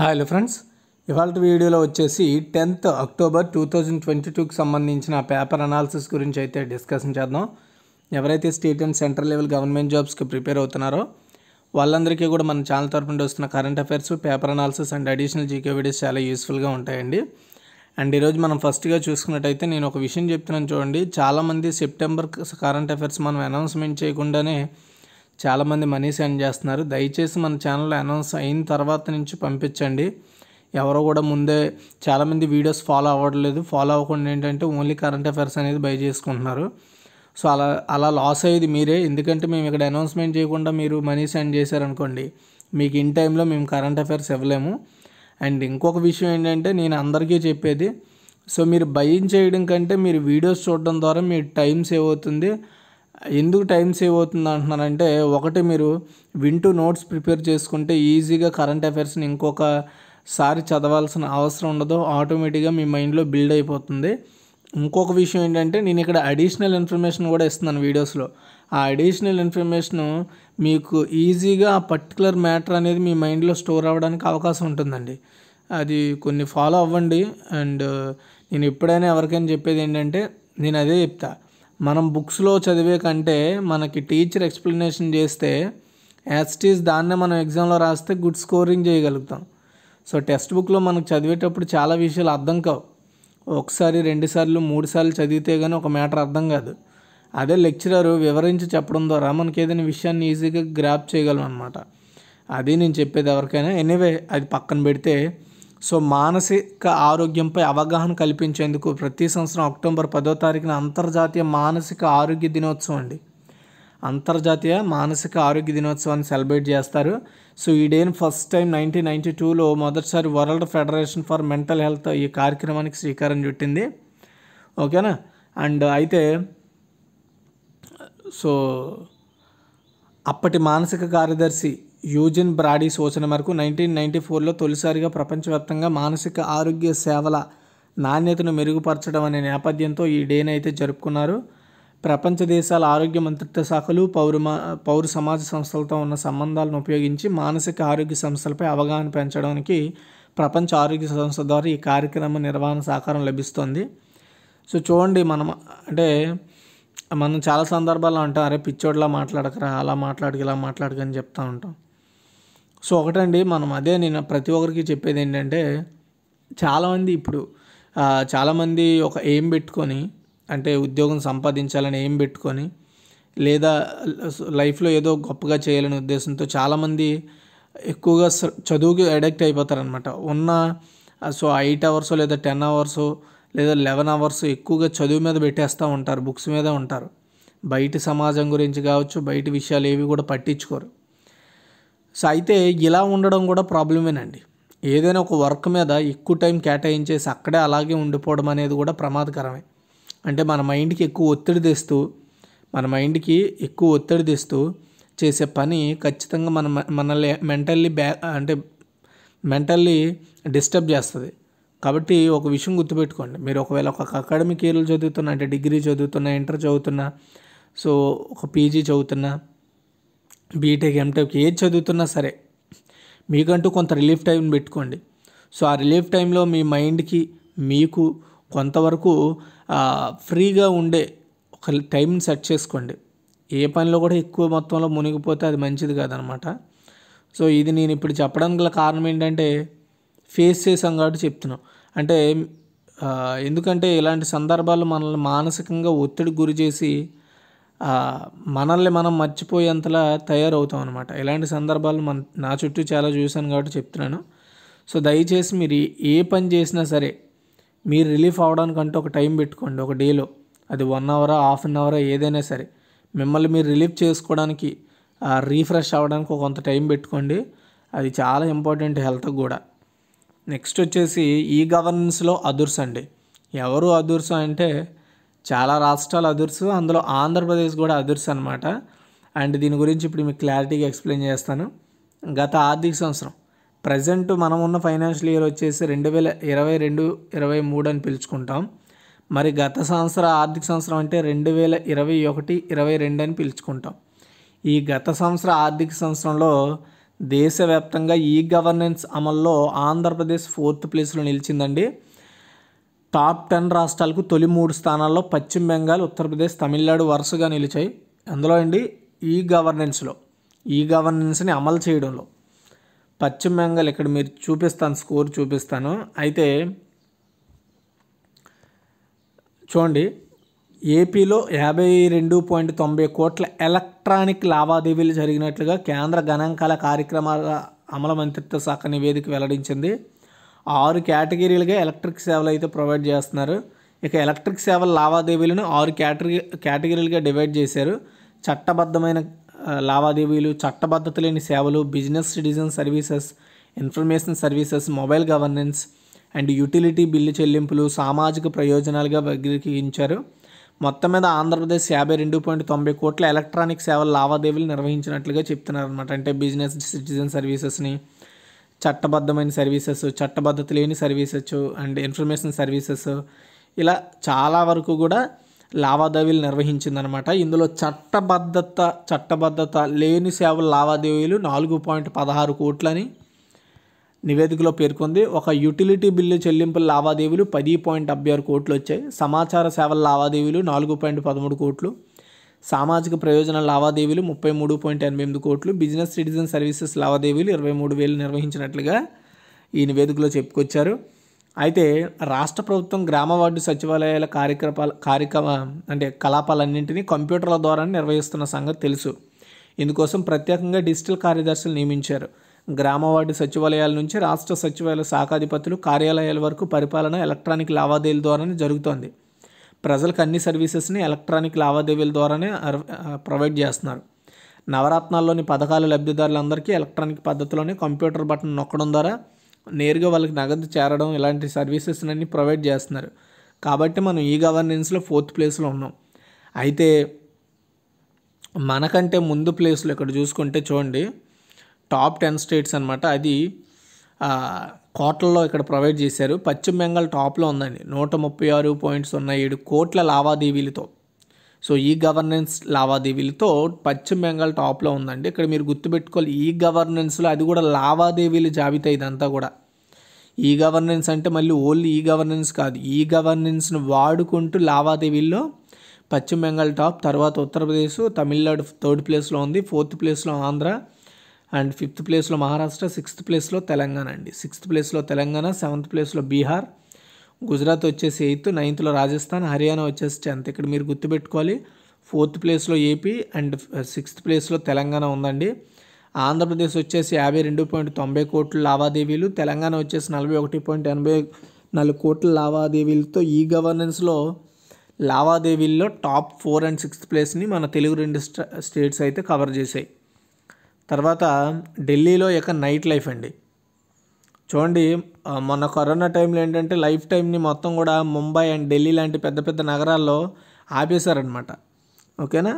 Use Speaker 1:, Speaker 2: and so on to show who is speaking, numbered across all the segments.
Speaker 1: hello friends ఇవాళ వీడియోలో వచ్చేసి tenth October two thousand twenty టూకి సంబంధించిన పేపర్ అనాలిసిస్ గురించి అయితే డిస్కషన్ చేద్దాం ఎవరైతే state and central level government జాబ్స్కి ప్రిపేర్ అవుతున్నారో వాళ్ళందరికీ కూడా మన ఛానల్ తరపు నుండి వస్తున్న current affairs paper analysis and additional GK videos చాలా యూస్ఫుల్గా ఉంటాయండి అండ్ ఈరోజు మనం ఫస్ట్గా చూసుకున్నట్టయితే నేను ఒక విషయం చెప్తున్నాను చూడండి చాలామంది సెప్టెంబర్ కరెంట్ అఫైర్స్ మనం అనౌన్స్మెంట్ చేయకుండానే చాలామంది మనీ సెండ్ చేస్తున్నారు దయచేసి మన ఛానల్ అనౌన్స్ అయిన తర్వాత నుంచి పంపించండి ఎవరో కూడా ముందే చాలామంది వీడియోస్ ఫాలో అవ్వట్లేదు ఫాలో అవ్వకుండా ఏంటంటే ఓన్లీ కరెంట్ అఫైర్స్ అనేది బై చేసుకుంటున్నారు సో అలా అలా లాస్ అయ్యేది మీరే ఎందుకంటే మేము ఇక్కడ అనౌన్స్మెంట్ చేయకుండా మీరు మనీ సెండ్ చేశారనుకోండి మీకు ఇన్ టైంలో మేము కరెంట్ అఫైర్స్ ఇవ్వలేము అండ్ ఇంకొక విషయం ఏంటంటే నేను అందరికీ చెప్పేది సో మీరు బయం చేయడం కంటే మీరు వీడియోస్ చూడడం ద్వారా మీ టైం సేవ్ అవుతుంది ఎందుకు టైం సేవ్ అవుతుంది అంటున్నారంటే ఒకటి మీరు వింటూ నోట్స్ ప్రిపేర్ చేసుకుంటే ఈజీగా కరెంట్ అఫైర్స్ని ఇంకొకసారి చదవాల్సిన అవసరం ఉండదు ఆటోమేటిక్గా మీ మైండ్లో బిల్డ్ అయిపోతుంది ఇంకొక విషయం ఏంటంటే నేను ఇక్కడ అడిషనల్ ఇన్ఫర్మేషన్ కూడా ఇస్తున్నాను వీడియోస్లో ఆ అడిషనల్ ఇన్ఫర్మేషన్ మీకు ఈజీగా ఆ పర్టికులర్ మ్యాటర్ అనేది మీ మైండ్లో స్టోర్ అవ్వడానికి అవకాశం ఉంటుందండి అది కొన్ని ఫాలో అవ్వండి అండ్ నేను ఎప్పుడైనా ఎవరికైనా చెప్పేది ఏంటంటే నేను అదే చెప్తాను మనం బుక్స్లో చదివే కంటే మనకి టీచర్ ఎక్స్ప్లెనేషన్ చేస్తే యాజ్టీస్ దాన్నే మనం ఎగ్జామ్లో రాస్తే గుడ్ స్కోరింగ్ చేయగలుగుతాం సో టెక్స్ట్ బుక్లో మనకు చదివేటప్పుడు చాలా విషయాలు అర్థం కావు ఒకసారి రెండుసార్లు మూడుసార్లు చదివితే కానీ ఒక మ్యాటర్ అర్థం కాదు అదే లెక్చరర్ వివరించి చెప్పడం ద్వారా మనకి ఏదైనా విషయాన్ని ఈజీగా గ్రాప్ చేయగలం అనమాట అది నేను చెప్పేది ఎవరికైనా ఎనీవే అది పక్కన పెడితే సో మానసిక ఆరోగ్యంపై అవగాహన కల్పించేందుకు ప్రతి సంవత్సరం అక్టోబర్ పదో తారీఖున అంతర్జాతీయ మానసిక ఆరోగ్య దినోత్సవం అండి అంతర్జాతీయ మానసిక ఆరోగ్య దినోత్సవాన్ని సెలబ్రేట్ చేస్తారు సో ఈ డేని ఫస్ట్ టైం నైన్టీన్ నైన్టీ టూలో మొదటిసారి world federation for mental health ఈ కార్యక్రమానికి శ్రీకారం చుట్టింది ఓకేనా అండ్ అయితే సో అప్పటి మానసిక కార్యదర్శి యూజిన్ బ్రాడీ సూచన మేరకు నైన్టీన్ నైన్టీ ఫోర్లో తొలిసారిగా ప్రపంచవ్యాప్తంగా మానసిక ఆరోగ్య సేవల నాణ్యతను మెరుగుపరచడం అనే నేపథ్యంతో ఈ అయితే జరుపుకున్నారు ప్రపంచ దేశాల ఆరోగ్య మంత్రిత్వ శాఖలు పౌరమా పౌర సమాజ సంస్థలతో ఉన్న సంబంధాలను ఉపయోగించి మానసిక ఆరోగ్య సంస్థలపై అవగాహన పెంచడానికి ప్రపంచ ఆరోగ్య సంస్థ ద్వారా ఈ కార్యక్రమ నిర్వహణ సహకారం లభిస్తుంది సో చూడండి మనం అంటే మనం చాలా సందర్భాల్లో ఉంటాం అరే పిచ్చోడ్లా మాట్లాడకరా అలా మాట్లాడక ఇలా మాట్లాడక అని చెప్తూ ఉంటాం సో ఒకటండి మనం అదే నేను ప్రతి ఒక్కరికి చెప్పేది ఏంటంటే చాలామంది ఇప్పుడు చాలామంది ఒక ఏం పెట్టుకొని అంటే ఉద్యోగం సంపాదించాలని ఏం పెట్టుకొని లేదా లైఫ్లో ఏదో గొప్పగా చేయాలనే ఉద్దేశంతో చాలామంది ఎక్కువగా చదువుకి అడిక్ట్ అయిపోతారనమాట ఉన్న సో ఎయిట్ అవర్స్ లేదా టెన్ అవర్స్ లేదా లెవెన్ అవర్స్ ఎక్కువగా చదువు మీద పెట్టేస్తూ ఉంటారు బుక్స్ మీద ఉంటారు బయట సమాజం గురించి కావచ్చు బయట విషయాలు ఏవి కూడా పట్టించుకోరు సో అయితే ఇలా ఉండడం కూడా ప్రాబ్లమేనండి ఏదైనా ఒక వర్క్ మీద ఎక్కువ టైం కేటాయించేసి అక్కడే అలాగే ఉండిపోవడం అనేది కూడా ప్రమాదకరమే అంటే మన మైండ్కి ఎక్కువ ఒత్తిడి తెస్తూ మన మైండ్కి ఎక్కువ ఒత్తిడి తెస్తూ చేసే పని ఖచ్చితంగా మన మనల్ని మెంటల్లీ బ్యా అంటే మెంటల్లీ డిస్టర్బ్ చేస్తుంది కాబట్టి ఒక విషయం గుర్తుపెట్టుకోండి మీరు ఒకవేళ ఒక అకాడమిక్ ఇయర్లు చదువుతున్నా అంటే డిగ్రీ చదువుతున్నా ఇంటర్ చదువుతున్నా సో ఒక పీజీ చదువుతున్నా బీటెక్ ఎంటెక్ ఏది చదువుతున్నా సరే మీకంటూ కొంత రిలీఫ్ టైం పెట్టుకోండి సో ఆ రిలీఫ్ టైంలో మీ మైండ్కి మీకు కొంతవరకు ఫ్రీగా ఉండే ఒక టైంని సెట్ చేసుకోండి ఏ పనిలో కూడా ఎక్కువ మొత్తంలో మునిగిపోతే అది మంచిది కాదనమాట సో ఇది నేను ఇప్పుడు చెప్పడానికి గల కారణం ఏంటంటే ఫేస్ చేసాం కాబట్టి చెప్తున్నాం అంటే ఎందుకంటే ఇలాంటి సందర్భాలు మనల్ని మానసికంగా ఒత్తిడి గురి చేసి మనల్ని మనం మర్చిపోయేంతలా తయారవుతాం అనమాట ఇలాంటి సందర్భాలు మన నా చుట్టూ చాలా చూశాను కాబట్టి చెప్తున్నాను సో దయచేసి మీరు ఏ పని చేసినా సరే మీరు రిలీఫ్ అవడానికంటే ఒక టైం పెట్టుకోండి ఒక డేలో అది వన్ అవరా హాఫ్ అన్ అవరా ఏదైనా సరే మిమ్మల్ని మీరు రిలీఫ్ చేసుకోవడానికి రీఫ్రెష్ అవ్వడానికి కొంత టైం పెట్టుకోండి అది చాలా ఇంపార్టెంట్ హెల్త్కి కూడా నెక్స్ట్ వచ్చేసి ఈ గవర్నెన్స్లో అదుర్స్ అండి ఎవరు అదుర్స్ అంటే చాలా రాష్ట్రాలు అదుర్సు అందులో ఆంధ్రప్రదేశ్ కూడా అదుర్సు అనమాట అండ్ దీని గురించి ఇప్పుడు మీకు క్లారిటీగా ఎక్స్ప్లెయిన్ చేస్తాను గత ఆర్థిక సంవత్సరం ప్రజెంట్ మనం ఉన్న ఫైనాన్షియల్ ఇయర్ వచ్చేసి రెండు వేల ఇరవై రెండు ఇరవై మూడు అని పిలుచుకుంటాం మరి గత సంవత్సర ఆర్థిక సంవత్సరం అంటే రెండు వేల ఇరవై ఒకటి ఇరవై రెండు అని పిలుచుకుంటాం ఈ గత సంవత్సర ఆర్థిక సంవత్సరంలో దేశవ్యాప్తంగా ఈ గవర్నెన్స్ అమల్లో ఆంధ్రప్రదేశ్ ఫోర్త్ ప్లేస్లో నిలిచిందండి టాప్ టెన్ రాష్ట్రాలకు తొలి మూడు స్థానాల్లో పశ్చిమ బెంగాల్ ఉత్తరప్రదేశ్ తమిళనాడు వరుసగా నిలిచాయి అందులో అండి ఈ గవర్నెన్స్లో ఈ గవర్నెన్స్ని అమలు చేయడంలో పశ్చిమ బెంగాల్ ఇక్కడ మీరు చూపిస్తాను స్కోర్ చూపిస్తాను అయితే చూడండి ఏపీలో యాభై రెండు పాయింట్ తొంభై కోట్ల ఎలక్ట్రానిక్ లావాదేవీలు జరిగినట్లుగా కేంద్ర గణాంకాల కార్యక్రమాల అమల మంత్రిత్వ శాఖ నివేదిక వెల్లడించింది ఆరు కేటగిరీలుగా ఎలక్ట్రిక్ సేవలు అయితే ప్రొవైడ్ చేస్తున్నారు ఇక ఎలక్ట్రిక్ సేవల లావాదేవీలను ఆరు కేటగిరీ కేటగిరీలుగా డివైడ్ చేశారు చట్టబద్ధమైన లావాదేవీలు చట్టబద్ధత లేని సేవలు business citizen services information services mobile governance and utility bill చెల్లింపులు సామాజిక ప్రయోజనాలుగా వర్గీకరించారు మొత్తం మీద ఆంధ్రప్రదేశ్ యాభై రెండు పాయింట్ తొంభై కోట్ల ఎలక్ట్రానిక్ సేవల లావాదేవీలు నిర్వహించినట్లుగా చెప్తున్నారు అనమాట అంటే బిజినెస్ సిటిజన్ సర్వీసెస్ని చట్టబద్ధమైన సర్వీసెస్ చట్టబద్ధత లేని సర్వీసెస్ అండ్ ఇన్ఫర్మేషన్ సర్వీసెస్ ఇలా చాలా వరకు కూడా లావాదేవీలు నిర్వహించిందనమాట ఇందులో చట్టబద్ధత చట్టబద్ధత లేని సేవల లావాదేవీలు నాలుగు పాయింట్ పదహారు కోట్లని నివేదికలో పేర్కొంది ఒక యుటిలిటీ బిల్లు చెల్లింపుల లావాదేవీలు పది పాయింట్ డెబ్బై ఆరు కోట్లు వచ్చాయి సమాచార సేవల లావాదేవీలు నాలుగు పాయింట్ పదమూడు కోట్లు సామాజిక ప్రయోజన లావాదేవీలు ముప్పై మూడు పాయింట్ ఎనభై ఎనిమిది కోట్లు బిజినెస్ సిటిజన్ సర్వీసెస్ లావాదేవీలు ఇరవై మూడు వేలు నిర్వహించినట్లుగా ఈ నివేదికలో చెప్పుకొచ్చారు అయితే రాష్ట్ర ప్రభుత్వం గ్రామ వార్డు సచివాలయాల కార్యక్రమాల కార్యక్రమ అంటే కలాపాలన్నింటినీ కంప్యూటర్ల ద్వారా నిర్వహిస్తున్న సంగతి తెలుసు ఇందుకోసం ప్రత్యేకంగా డిజిటల్ కార్యదర్శులు నియమించారు గ్రామ వార్డు సచివాలయాల నుంచి రాష్ట్ర సచివాలయ శాఖాధిపతులు కార్యాలయాల వరకు పరిపాలన ఎలక్ట్రానిక్ లావాదేవీల ద్వారానే జరుగుతోంది ప్రజలకు అన్ని సర్వీసెస్ని ఎలక్ట్రానిక్ లావాదేవీల ద్వారానే ప్రొవైడ్ చేస్తున్నారు నవరత్నాల్లోని పథకాల లబ్ధిదారులందరికీ ఎలక్ట్రానిక్ పద్ధతిలోనే కంప్యూటర్ బటన్ నొక్కడం ద్వారా నేరుగా వాళ్ళకి నగదు చేరడం ఇలాంటి సర్వీసెస్ ప్రొవైడ్ చేస్తున్నారు కాబట్టి మనం ఈ గవర్నెన్స్లో ఫోర్త్ ప్లేస్లో ఉన్నాం అయితే మనకంటే ముందు ప్లేస్లో ఇక్కడ చూసుకుంటే చూడండి టాప్ టెన్ స్టేట్స్ అనమాట అది కోట్లలో ఇక్కడ ప్రొవైడ్ చేశారు పశ్చిమ బెంగాల్ టాప్లో ఉందండి నూట ముప్పై ఆరు పాయింట్ సున్నా ఏడు కోట్ల లావాదేవీలతో సో ఈ గవర్నెన్స్ లావాదేవీలతో పశ్చిమ బెంగాల్ టాప్లో ఉందండి ఇక్కడ మీరు గుర్తుపెట్టుకోవాలి ఈ గవర్నెన్స్లో అది కూడా లావాదేవీలు జాబితా ఇదంతా కూడా ఈ గవర్నెన్స్ అంటే మళ్ళీ ఓన్లీ ఈ గవర్నెన్స్ కాదు ఈ గవర్నెన్స్ను వాడుకుంటూ లావాదేవీల్లో పశ్చిమ బెంగాల్ టాప్ తర్వాత ఉత్తరప్రదేశ్ తమిళనాడు థర్డ్ ప్లేస్లో ఉంది ఫోర్త్ ప్లేస్లో ఆంధ్ర అండ్ ఫిఫ్త్ ప్లేస్లో మహారాష్ట్ర సిక్స్త్ ప్లేస్లో తెలంగాణ అండి సిక్స్త్ ప్లేస్లో తెలంగాణ సెవెంత్ ప్లేస్లో బీహార్ గుజరాత్ వచ్చేసి ఎయిత్ నైన్త్లో రాజస్థాన్ హర్యానా వచ్చేసి టెన్త్ ఇక్కడ మీరు గుర్తుపెట్టుకోవాలి ఫోర్త్ ప్లేస్లో ఏపీ అండ్ సిక్స్త్ ప్లేస్లో తెలంగాణ ఉందండి ఆంధ్రప్రదేశ్ వచ్చేసి యాభై రెండు పాయింట్ తొంభై కోట్ల లావాదేవీలు తెలంగాణ వచ్చేసి నలభై ఒకటి పాయింట్ ఎనభై నాలుగు కోట్ల లావాదేవీలతో ఈ గవర్నెన్స్లో లావాదేవీల్లో టాప్ ఫోర్ అండ్ సిక్స్త్ ప్లేస్ని మన తెలుగు రెండు స్టేట్స్ అయితే కవర్ చేశాయి తర్వాత ఢిల్లీలో యొక్క నైట్ లైఫ్ అండి చూడండి మొన్న కరోనా టైంలో ఏంటంటే లైఫ్ టైంని మొత్తం కూడా ముంబై అండ్ ఢిల్లీ లాంటి పెద్ద పెద్ద నగరాల్లో ఆపేశారనమాట ఓకేనా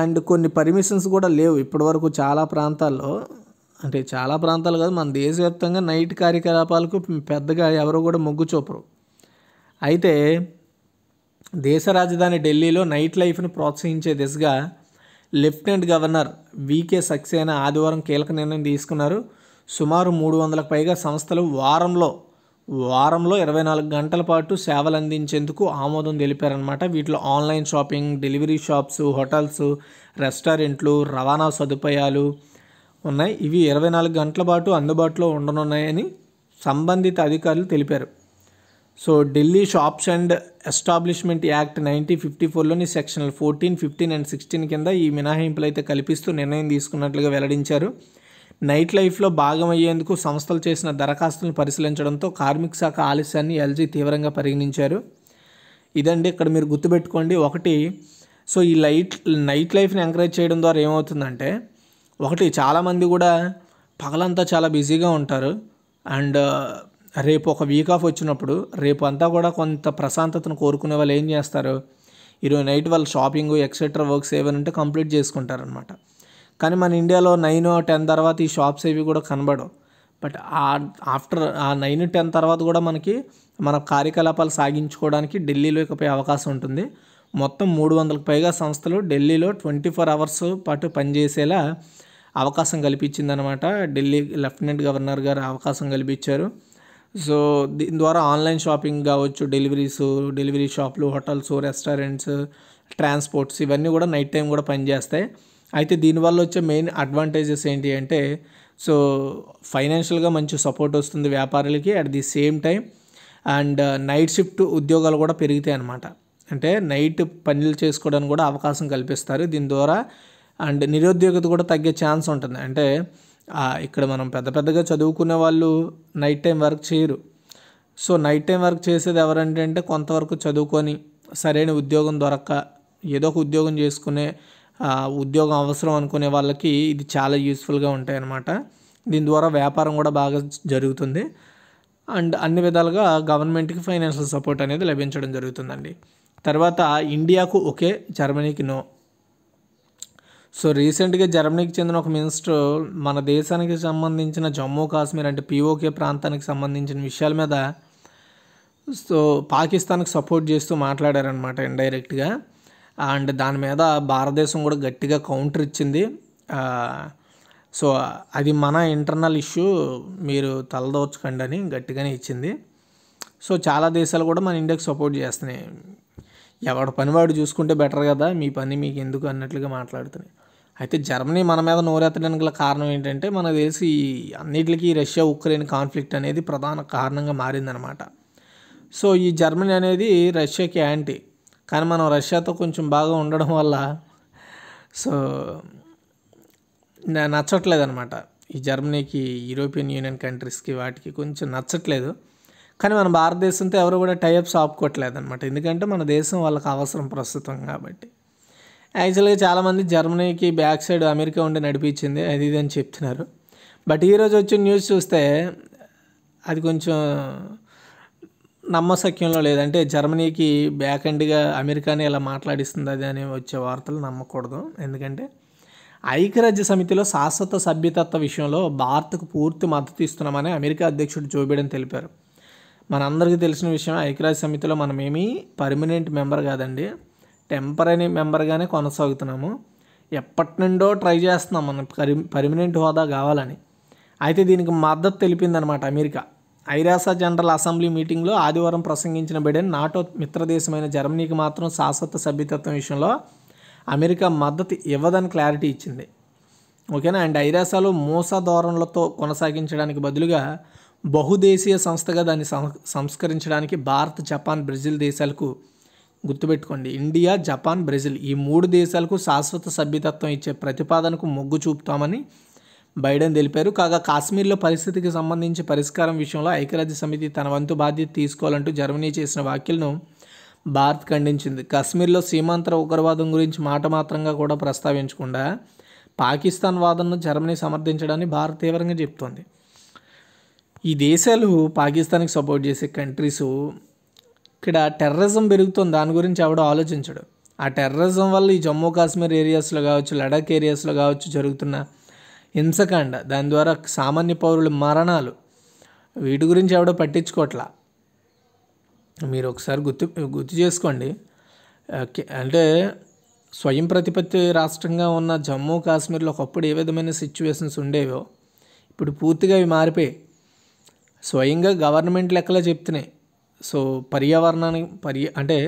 Speaker 1: అండ్ కొన్ని పర్మిషన్స్ కూడా లేవు ఇప్పటి వరకు చాలా ప్రాంతాల్లో అంటే చాలా ప్రాంతాలు కాదు మన దేశవ్యాప్తంగా నైట్ కార్యకలాపాలకు పెద్దగా ఎవరు కూడా మొగ్గు చూపరు అయితే దేశ రాజధాని ఢిల్లీలో నైట్ లైఫ్ని ప్రోత్సహించే దిశగా లెఫ్టినెంట్ గవర్నర్ వికే సక్సేనా ఆదివారం కీలక నిర్ణయం తీసుకున్నారు సుమారు మూడు వందలకు పైగా సంస్థలు వారంలో వారంలో ఇరవై నాలుగు గంటల పాటు సేవలు అందించేందుకు ఆమోదం తెలిపారనమాట వీటిలో online shopping delivery shops hotels రెస్టారెంట్లు రవాణా సదుపాయాలు ఉన్నాయి ఇవి ఇరవై నాలుగు గంటల పాటు అందుబాటులో ఉండనున్నాయని సంబంధిత అధికారులు తెలిపారు so Delhi shops and establishment act nineteen fifty ఫోర్లోని section fourteen fifteen and sixteen కింద ఈ మినహాయింపులు అయితే కల్పిస్తూ నిర్ణయం తీసుకున్నట్లుగా వెల్లడించారు నైట్ లైఫ్లో భాగమయ్యేందుకు సంస్థలు చేసిన దరఖాస్తులను పరిశీలించడంతో కార్మిక శాఖ ఆలస్యాన్ని ఎల్జీ తీవ్రంగా పరిగణించారు ఇదండి ఇక్కడ మీరు గుర్తుపెట్టుకోండి ఒకటి సో ఈ లైట్ నైట్ లైఫ్ని ఎంకరేజ్ చేయడం ద్వారా ఏమవుతుందంటే ఒకటి చాలామంది కూడా పగలంతా చాలా బిజీగా ఉంటారు అండ్ రేపు ఒక వీక్ ఆఫ్ వచ్చినప్పుడు రేపు అంతా కూడా కొంత ప్రశాంతతను కోరుకునే వాళ్ళు ఏం చేస్తారు ఈరోజు నైట్ వాళ్ళు షాపింగ్ ఎక్సెట్రా వర్క్స్ ఏమైనా ఉంటే కంప్లీట్ చేసుకుంటారనమాట కానీ మన ఇండియాలో నైన్ టెన్ తర్వాత ఈ షాప్స్ ఏవి కూడా కనబడవు బట్ ఆఫ్టర్ ఆ నైన్ టెన్ తర్వాత కూడా మనకి మన కార్యకలాపాలు సాగించుకోవడానికి ఢిల్లీలో ఇకపై అవకాశం ఉంటుంది మొత్తం మూడు వందలకు పైగా సంస్థలు ఢిల్లీలో ట్వంటీ ఫోర్ అవర్స్ పాటు పనిచేసేలా అవకాశం కల్పించిందనమాట ఢిల్లీ లెఫ్టినెంట్ గవర్నర్ గారు అవకాశం కల్పించారు సో దీని ద్వారా ఆన్లైన్ షాపింగ్ కావచ్చు డెలివరీస్ డెలివరీ షాప్లు హోటల్స్ రెస్టారెంట్స్ ట్రాన్స్పోర్ట్స్ ఇవన్నీ కూడా నైట్ టైం కూడా పనిచేస్తాయి అయితే దీనివల్ల వచ్చే మెయిన్ అడ్వాంటేజెస్ ఏంటి అంటే సో ఫైనాన్షియల్గా మంచి సపోర్ట్ వస్తుంది వ్యాపారులకి at the same time and night shift ఉద్యోగాలు కూడా పెరుగుతాయి అన్నమాట అంటే నైట్ పనులు చేసుకోవడానికి కూడా అవకాశం కల్పిస్తారు దీని ద్వారా అండ్ నిరుద్యోగత కూడా తగ్గే ఛాన్స్ ఉంటుంది అంటే ఇక్కడ మనం పెద్ద పెద్దగా చదువుకునే వాళ్ళు నైట్ టైం వర్క్ చేయరు సో నైట్ టైం వర్క్ చేసేది ఎవరంటే అంటే కొంతవరకు చదువుకొని సరైన ఉద్యోగం దొరక్క ఏదో ఒక ఉద్యోగం చేసుకునే ఉద్యోగం అవసరం అనుకునే వాళ్ళకి ఇది చాలా యూస్ఫుల్గా ఉంటాయన్నమాట దీని ద్వారా వ్యాపారం కూడా బాగా జరుగుతుంది అండ్ అన్ని విధాలుగా గవర్నమెంట్కి ఫైనాన్షియల్ సపోర్ట్ అనేది లభించడం జరుగుతుందండి తర్వాత ఇండియాకు ఓకే జర్మనీకి నో సో రీసెంట్గా జర్మనీకి చెందిన ఒక మినిస్టర్ మన దేశానికి సంబంధించిన జమ్మూ కాశ్మీర్ అంటే పీఓకే ప్రాంతానికి సంబంధించిన విషయాల మీద సో పాకిస్తాన్కి సపోర్ట్ చేస్తూ మాట్లాడారనమాట ఇండైరెక్ట్గా అండ్ దాని మీద భారతదేశం కూడా గట్టిగా కౌంటర్ ఇచ్చింది సో అది మన ఇంటర్నల్ ఇష్యూ మీరు తలదోచకండి అని గట్టిగానే ఇచ్చింది సో చాలా దేశాలు కూడా మన ఇండియాకి సపోర్ట్ చేస్తున్నాయి ఎవడు పని వాడు చూసుకుంటే బెటర్ కదా మీ పని మీకు ఎందుకు అన్నట్లుగా మాట్లాడుతున్నాయి అయితే జర్మనీ మన మీద నోరెత్తడానికి గల కారణం ఏంటంటే మన తెలిసి అన్నిటికీ రష్యా ఉక్రెయిన్ కాన్ఫ్లిక్ట్ అనేది ప్రధాన కారణంగా మారిందనమాట సో ఈ జర్మనీ అనేది రష్యాకి యాంటీ కానీ మనం రష్యాతో కొంచెం బాగా ఉండడం వల్ల సో నచ్చట్లేదు అనమాట ఈ జర్మనీకి యూరోపియన్ యూనియన్ కంట్రీస్కి వాటికి కొంచెం నచ్చట్లేదు కానీ మన భారతదేశంతో ఎవరు కూడా టైఅప్స్ ఆపుకోవట్లేదు అనమాట ఎందుకంటే మన దేశం వాళ్ళకి అవసరం ప్రస్తుతం కాబట్టి యాక్చువల్గా చాలామంది జర్మనీకి బ్యాక్ సైడ్ అమెరికా ఉండి నడిపించింది అది ఇది అని చెప్తున్నారు బట్ ఈరోజు వచ్చిన న్యూస్ చూస్తే అది కొంచెం నమ్మసక్యంలో లేదంటే జర్మనీకి బ్యాక్ అండ్గా అమెరికాని ఎలా మాట్లాడిస్తుంది అది అని వచ్చే వార్తలు నమ్మకూడదు ఎందుకంటే ఐక్యరాజ్య సమితిలో శాశ్వత సభ్యతత్వ విషయంలో భారత్కు పూర్తి మద్దతు ఇస్తున్నామని అమెరికా అధ్యక్షుడు జో తెలిపారు మనందరికీ తెలిసిన విషయం ఐక్యరాజ్య సమితిలో మనమేమీ పర్మనెంట్ మెంబర్ కాదండి టెంపరీ మెంబర్గానే కొనసాగుతున్నాము ఎప్పటి నుండో ట్రై చేస్తున్నాం మనం పరి పర్మనెంట్ హోదా కావాలని అయితే దీనికి మద్దతు తెలిపిందనమాట అమెరికా ఐరాసా జనరల్ అసెంబ్లీ మీటింగ్లో ఆదివారం ప్రసంగించిన బిడెన్ నాటో మిత్రదేశమైన జర్మనీకి మాత్రం శాశ్వత సభ్యతత్వం విషయంలో అమెరికా మద్దతు ఇవ్వదని క్లారిటీ ఇచ్చింది ఓకేనా అండ్ ఐరాసాలో మూస ధోరణులతో కొనసాగించడానికి బదులుగా బహుదేశీయ సంస్థగా దాన్ని సంస్కరించడానికి భారత్ జపాన్ బ్రెజిల్ దేశాలకు గుర్తుపెట్టుకోండి ఇండియా జపాన్ బ్రెజిల్ ఈ మూడు దేశాలకు శాశ్వత సభ్యతత్వం ఇచ్చే ప్రతిపాదనకు మొగ్గు చూపుతామని బైడెన్ తెలిపారు కాగా కాశ్మీర్లో పరిస్థితికి సంబంధించి పరిష్కారం విషయంలో ఐక్యరాజ్య సమితి తన వంతు బాధ్యత తీసుకోవాలంటూ జర్మనీ చేసిన వ్యాఖ్యలను భారత్ ఖండించింది కాశ్మీర్లో సీమాంతర ఉగ్రవాదం గురించి మాట మాత్రంగా కూడా ప్రస్తావించకుండా పాకిస్తాన్ వాదనను జర్మనీ సమర్థించడాన్ని భారత్ తీవ్రంగా చెప్తోంది ఈ దేశాలు పాకిస్తాన్కి సపోర్ట్ చేసే కంట్రీస్ ఇక్కడ టెర్రరిజం పెరుగుతుంది దాని గురించి ఎవడో ఆలోచించడు ఆ టెర్రరిజం వల్ల ఈ జమ్మూ కాశ్మీర్ ఏరియాస్లో కావచ్చు లడాక్ ఏరియాస్లో కావచ్చు జరుగుతున్న హింసకాండ దాని ద్వారా సామాన్య పౌరుల మరణాలు వీటి గురించి ఎవడో పట్టించుకోవట్లా మీరు ఒకసారి గుర్తు గుర్తు చేసుకోండి అంటే స్వయం ప్రతిపత్తి రాష్ట్రంగా ఉన్న జమ్మూ కాశ్మీర్లో ఒకప్పుడు ఏ విధమైన సిచ్యువేషన్స్ ఉండేవో ఇప్పుడు పూర్తిగా అవి మారిపోయాయి స్వయంగా గవర్నమెంట్ లెక్కలో చెప్తున్నాయి సో పర్యావరణానికి పర్య అంటే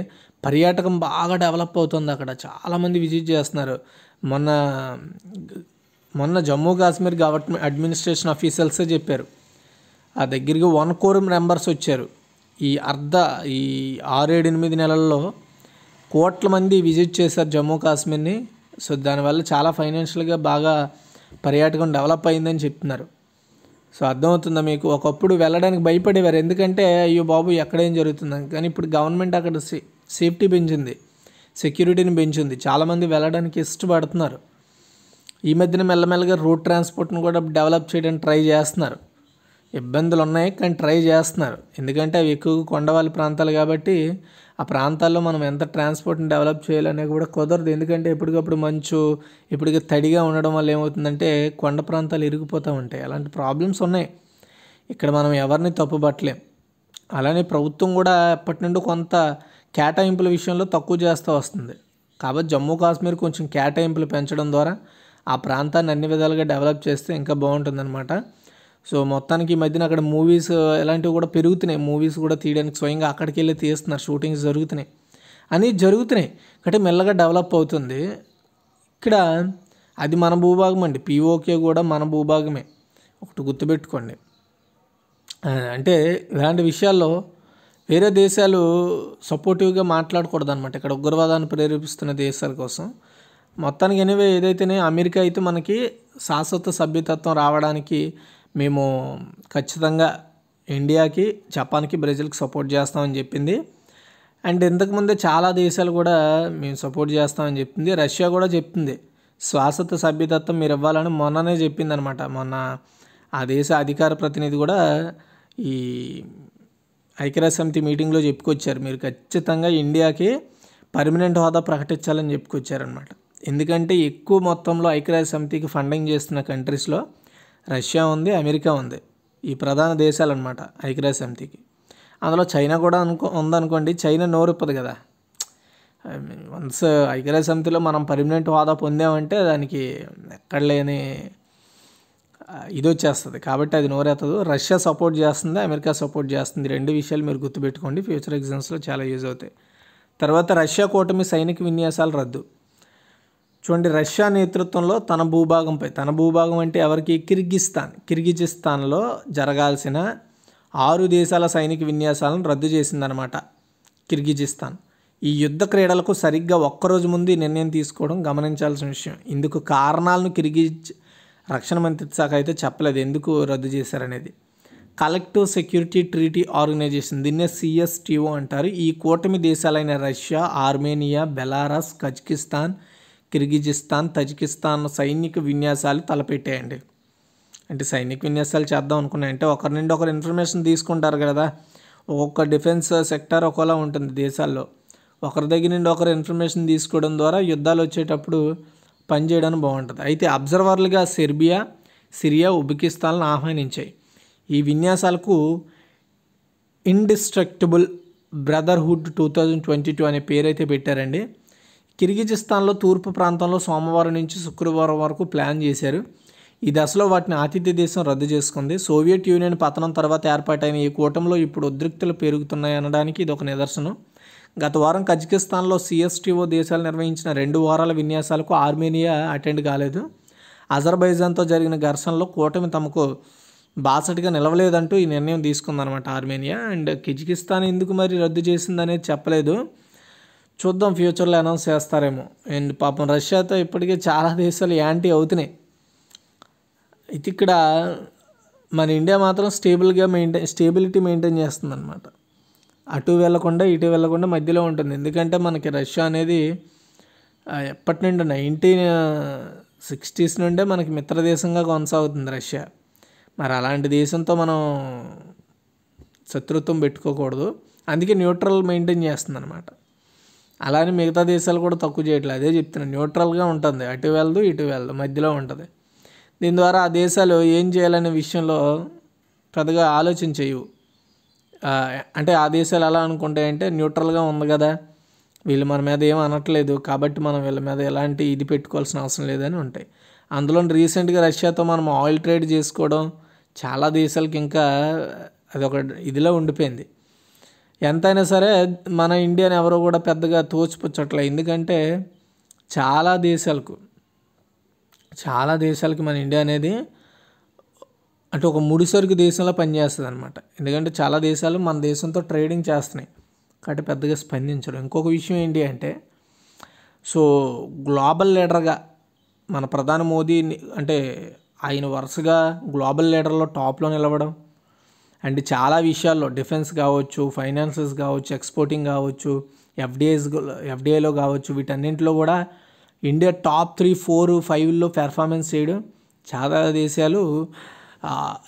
Speaker 1: పర్యాటకం బాగా డెవలప్ అవుతుంది అక్కడ చాలామంది విజిట్ చేస్తున్నారు మొన్న మొన్న జమ్మూ కాశ్మీర్ గవర్నమెంట్ అడ్మినిస్ట్రేషన్ ఆఫీసర్సే చెప్పారు ఆ దగ్గరికి వన్ కోర్ మెంబర్స్ వచ్చారు ఈ అర్ధ ఈ ఆరేడు ఎనిమిది నెలల్లో కోట్ల మంది విజిట్ చేశారు జమ్మూ కాశ్మీర్ని సో దానివల్ల చాలా ఫైనాన్షియల్గా బాగా పర్యాటకం డెవలప్ అయిందని చెప్తున్నారు సో అర్థమవుతుందా మీకు ఒకప్పుడు వెళ్ళడానికి భయపడేవారు ఎందుకంటే అయ్యో బాబు ఎక్కడేం జరుగుతుంది కానీ ఇప్పుడు గవర్నమెంట్ అక్కడ సే సేఫ్టీ పెంచింది సెక్యూరిటీని పెంచింది చాలామంది వెళ్ళడానికి ఇష్టపడుతున్నారు ఈ మధ్యన మెల్లమెల్లగా రోడ్ ట్రాన్స్పోర్ట్ను కూడా డెవలప్ చేయడానికి ట్రై చేస్తున్నారు ఇబ్బందులు ఉన్నాయి కానీ ట్రై చేస్తున్నారు ఎందుకంటే అవి ఎక్కువగా కొండవాళ్ళ ప్రాంతాలు కాబట్టి ఆ ప్రాంతాల్లో మనం ఎంత ట్రాన్స్పోర్ట్ని డెవలప్ చేయాలనే కూడా కుదరదు ఎందుకంటే ఎప్పటికప్పుడు మంచు ఇప్పటికి తడిగా ఉండడం వల్ల ఏమవుతుందంటే కొండ ప్రాంతాలు ఇరిగిపోతూ ఉంటాయి అలాంటి ప్రాబ్లమ్స్ ఉన్నాయి ఇక్కడ మనం ఎవరిని తప్పుబట్టలేం అలానే ప్రభుత్వం కూడా ఎప్పటి నుండి కొంత కేటాయింపుల విషయంలో తక్కువ చేస్తూ వస్తుంది కాబట్టి జమ్మూ కాశ్మీర్ కొంచెం కేటాయింపులు పెంచడం ద్వారా ఆ ప్రాంతాన్ని అన్ని విధాలుగా డెవలప్ చేస్తే ఇంకా బాగుంటుందన్నమాట సో మొత్తానికి ఈ మధ్యన అక్కడ మూవీస్ ఎలాంటివి కూడా పెరుగుతున్నాయి మూవీస్ కూడా తీయడానికి స్వయంగా అక్కడికి వెళ్ళి తీస్తున్నారు షూటింగ్స్ జరుగుతున్నాయి అని జరుగుతున్నాయి కాబట్టి మెల్లగా డెవలప్ అవుతుంది ఇక్కడ అది మన భూభాగం అండి పీఓకే కూడా మన భూభాగమే ఒకటి గుర్తుపెట్టుకోండి అంటే ఇలాంటి విషయాల్లో వేరే దేశాలు సపోర్టివ్గా మాట్లాడకూడదు అనమాట ఇక్కడ ఉగ్రవాదాన్ని ప్రేరేపిస్తున్న దేశాల కోసం మొత్తానికి ఎనివే ఏదైతేనే అమెరికా అయితే మనకి శాశ్వత సభ్యతత్వం రావడానికి మేము ఖచ్చితంగా ఇండియాకి జపాన్కి బ్రెజిల్కి సపోర్ట్ చేస్తామని చెప్పింది అండ్ ఇంతకుముందే చాలా దేశాలు కూడా మేము సపోర్ట్ చేస్తామని చెప్పింది రష్యా కూడా చెప్తుంది శ్వాసత సభ్యతత్వం మీరు ఇవ్వాలని మొన్ననే చెప్పింది అనమాట మొన్న ఆ దేశ అధికార ప్రతినిధి కూడా ఈ ఐక్యరాజ్య సమితి మీటింగ్లో చెప్పుకొచ్చారు మీరు ఖచ్చితంగా ఇండియాకి పర్మనెంట్ హోదా ప్రకటించాలని చెప్పుకొచ్చారనమాట ఎందుకంటే ఎక్కువ మొత్తంలో ఐక్యరాజ్య సమితికి ఫండింగ్ చేస్తున్న కంట్రీస్లో రష్యా ఉంది అమెరికా ఉంది ఈ ప్రధాన అనమాట ఐక్యరాజ్య సమితికి అందులో చైనా కూడా అనుకో ఉందనుకోండి చైనా ఇప్పదు కదా వన్స్ ఐక్యరాజ్య సమితిలో మనం పర్మనెంట్ హోదా పొందామంటే దానికి ఎక్కడ లేని ఇది వచ్చేస్తుంది కాబట్టి అది నోరెత్తదు రష్యా సపోర్ట్ చేస్తుంది అమెరికా సపోర్ట్ చేస్తుంది రెండు విషయాలు మీరు గుర్తుపెట్టుకోండి ఫ్యూచర్ ఎగ్జామ్స్లో చాలా యూజ్ అవుతాయి తర్వాత రష్యా కూటమి సైనిక విన్యాసాలు రద్దు చూడండి రష్యా నేతృత్వంలో తన భూభాగంపై తన భూభాగం అంటే ఎవరికి కిర్గిస్తాన్ కిర్గిజిస్తాన్లో జరగాల్సిన ఆరు దేశాల సైనిక విన్యాసాలను రద్దు చేసిందనమాట కిర్గిజిస్తాన్ ఈ యుద్ధ క్రీడలకు సరిగ్గా ఒక్కరోజు ముందు నిర్ణయం తీసుకోవడం గమనించాల్సిన విషయం ఇందుకు కారణాలను కిర్గిజ్ రక్షణ మంత్రిత్వ శాఖ అయితే చెప్పలేదు ఎందుకు రద్దు చేశారనేది కలెక్టివ్ సెక్యూరిటీ ట్రీటీ ఆర్గనైజేషన్ దీన్నే సిఎస్టీఓ అంటారు ఈ కూటమి దేశాలైన Russia Armenia Belarus Kazakhstan Kyrgyzstan Tajikistan సైనిక విన్యాసాలు తలపెట్టాయండి అంటే సైనిక విన్యాసాలు చేద్దాం అనుకున్నాయి అంటే ఒకరి నుండి ఒకరు ఇన్ఫర్మేషన్ తీసుకుంటారు కదా ఒక్కొక్క డిఫెన్స్ సెక్టర్ ఒకలా ఉంటుంది దేశాల్లో ఒకరి దగ్గర నుండి ఒకరు ఇన్ఫర్మేషన్ తీసుకోవడం ద్వారా యుద్ధాలు వచ్చేటప్పుడు పనిచేయడానికి బాగుంటుంది అయితే అబ్జర్వర్లుగా సెర్బియా సిరియా ఉజ్బెకిస్తాన్లను ఆహ్వానించాయి ఈ విన్యాసాలకు indestructible brotherhood two thousand twenty two అనే పేరు అయితే పెట్టారండి కిర్గిజిస్తాన్లో తూర్పు ప్రాంతంలో సోమవారం నుంచి శుక్రవారం వరకు ప్లాన్ చేశారు ఈ దశలో వాటిని ఆతిథ్య దేశం రద్దు చేసుకుంది సోవియట్ యూనియన్ పతనం తర్వాత ఏర్పాటైన ఈ కూటమిలో ఇప్పుడు ఉద్రిక్తులు పెరుగుతున్నాయి అనడానికి ఇది ఒక నిదర్శనం గత వారం కజకిస్తాన్లో సిఎస్టీఓ దేశాలు నిర్వహించిన రెండు వారాల విన్యాసాలకు ఆర్మేనియా అటెండ్ కాలేదు అజర్బైజాన్తో జరిగిన ఘర్షణలో కూటమి తమకు బాసటిగా నిలవలేదంటూ ఈ నిర్ణయం తీసుకుందనమాట ఆర్మేనియా అండ్ కిజికిస్తాన్ ఎందుకు మరి రద్దు చేసిందనేది చెప్పలేదు చూద్దాం ఫ్యూచర్లో అనౌన్స్ చేస్తారేమో అండ్ పాపం రష్యాతో ఇప్పటికే చాలా దేశాలు యాంటీ అవుతున్నాయి ఇది ఇక్కడ మన ఇండియా మాత్రం స్టేబుల్గా మెయింటైన్ స్టేబిలిటీ మెయింటైన్ చేస్తుంది అనమాట అటు వెళ్ళకుండా ఇటు వెళ్ళకుండా మధ్యలో ఉంటుంది ఎందుకంటే మనకి రష్యా అనేది ఎప్పటి నుండి నైన్టీన్ సిక్స్టీస్ నుండే మనకి మిత్ర దేశంగా కొనసాగుతుంది రష్యా మరి అలాంటి దేశంతో మనం శత్రుత్వం పెట్టుకోకూడదు అందుకే న్యూట్రల్ మెయింటైన్ చేస్తుంది అనమాట అలానే మిగతా దేశాలు కూడా తక్కువ చేయట్లేదు అదే చెప్తున్నాను న్యూట్రల్గా ఉంటుంది అటు వెళ్ళదు ఇటు వెళ్ళదు మధ్యలో ఉంటుంది దీని ద్వారా ఆ దేశాలు ఏం చేయాలనే విషయంలో పెద్దగా ఆలోచన చేయవు అంటే ఆ దేశాలు ఎలా అనుకుంటాయంటే న్యూట్రల్గా ఉంది కదా వీళ్ళు మన మీద ఏం అనట్లేదు కాబట్టి మనం వీళ్ళ మీద ఎలాంటి ఇది పెట్టుకోవాల్సిన అవసరం లేదని ఉంటాయి అందులో రీసెంట్గా రష్యాతో మనం ఆయిల్ ట్రేడ్ చేసుకోవడం చాలా దేశాలకి ఇంకా అది ఒక ఇదిలో ఉండిపోయింది ఎంతైనా సరే మన ఇండియాని ఎవరో కూడా పెద్దగా తోచిపుచ్చట్లే ఎందుకంటే చాలా దేశాలకు చాలా దేశాలకి మన ఇండియా అనేది అంటే ఒక ముడిసరుకు దేశంలో పనిచేస్తుంది అనమాట ఎందుకంటే చాలా దేశాలు మన దేశంతో ట్రేడింగ్ చేస్తున్నాయి కాబట్టి పెద్దగా స్పందించడం ఇంకొక విషయం ఏంటి అంటే సో గ్లోబల్ లీడర్గా మన ప్రధాని మోదీ అంటే ఆయన వరుసగా గ్లోబల్ లీడర్లో టాప్లో నిలవడం అండ్ చాలా విషయాల్లో డిఫెన్స్ కావచ్చు ఫైనాన్సెస్ కావచ్చు ఎక్స్పోర్టింగ్ కావచ్చు ఎఫ్డిఐస్ ఎఫ్డిఐలో కావచ్చు వీటన్నింటిలో కూడా ఇండియా టాప్ త్రీ ఫోర్ ఫైవ్లో పెర్ఫార్మెన్స్ చేయడం చాలా దేశాలు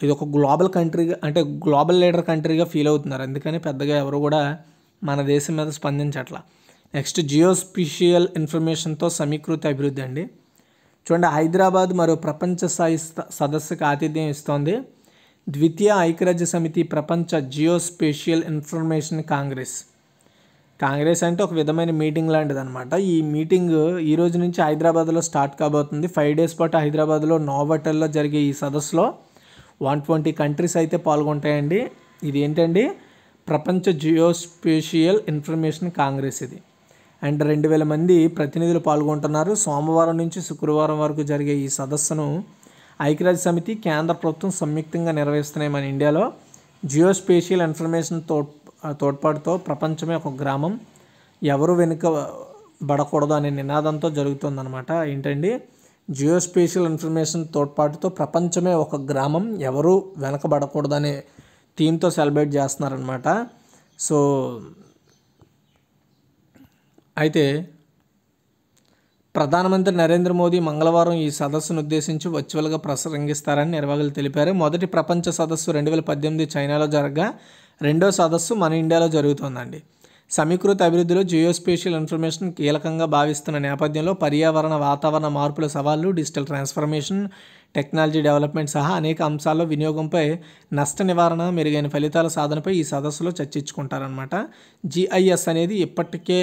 Speaker 1: ఇది ఒక గ్లోబల్ కంట్రీగా అంటే గ్లోబల్ లీడర్ కంట్రీగా ఫీల్ అవుతున్నారు అందుకని పెద్దగా ఎవరు కూడా మన దేశం మీద స్పందించట్ల నెక్స్ట్ జియోస్పిషియల్ ఇన్ఫర్మేషన్తో సమీకృత అభివృద్ధి అండి చూడండి హైదరాబాద్ మరో ప్రపంచ స్థాయి సదస్సుకు ఆతిథ్యం ఇస్తోంది ద్వితీయ ఐక్యరాజ్య సమితి ప్రపంచ జియోస్పేషియల్ ఇన్ఫర్మేషన్ కాంగ్రెస్ కాంగ్రెస్ అంటే ఒక విధమైన మీటింగ్ లాంటిది అనమాట ఈ మీటింగ్ ఈ రోజు నుంచి హైదరాబాద్లో స్టార్ట్ కాబోతుంది ఫైవ్ డేస్ పాటు హైదరాబాద్లో నోవటల్లో జరిగే ఈ సదస్సులో వన్ ట్వంటీ కంట్రీస్ అయితే పాల్గొంటాయండి ఇది ఏంటండి ప్రపంచ జియోస్పేషియల్ ఇన్ఫర్మేషన్ కాంగ్రెస్ ఇది అండ్ రెండు వేల మంది ప్రతినిధులు పాల్గొంటున్నారు సోమవారం నుంచి శుక్రవారం వరకు జరిగే ఈ సదస్సును ఐక్యరాజ్య సమితి కేంద్ర ప్రభుత్వం సంయుక్తంగా నిర్వహిస్తున్నాయి మన ఇండియాలో జియోస్పేషియల్ ఇన్ఫర్మేషన్ తోడ్ తోడ్పాటుతో ప్రపంచమే ఒక గ్రామం ఎవరు వెనుక పడకూడదు అనే నినాదంతో జరుగుతుందన్నమాట ఏంటండి జియోస్పేషియల్ ఇన్ఫర్మేషన్ తోడ్పాటుతో ప్రపంచమే ఒక గ్రామం ఎవరు వెనకబడకూడదు అనే థీమ్తో సెలబ్రేట్ చేస్తున్నారనమాట సో అయితే ప్రధానమంత్రి నరేంద్ర మోదీ మంగళవారం ఈ సదస్సును ఉద్దేశించి వర్చువల్గా ప్రసంగిస్తారని నిర్వాహకులు తెలిపారు మొదటి ప్రపంచ సదస్సు రెండు వేల పద్దెనిమిది చైనాలో జరగగా రెండో సదస్సు మన ఇండియాలో జరుగుతోందండి సమీకృత అభివృద్ధిలో జియోస్పేషియల్ ఇన్ఫర్మేషన్ కీలకంగా భావిస్తున్న నేపథ్యంలో పర్యావరణ వాతావరణ మార్పుల సవాళ్లు డిజిటల్ ట్రాన్స్ఫర్మేషన్ టెక్నాలజీ డెవలప్మెంట్ సహా అనేక అంశాల్లో వినియోగంపై నష్ట నివారణ మెరుగైన ఫలితాల సాధనపై ఈ సదస్సులో చర్చించుకుంటారనమాట జిఐఎస్ అనేది ఇప్పటికే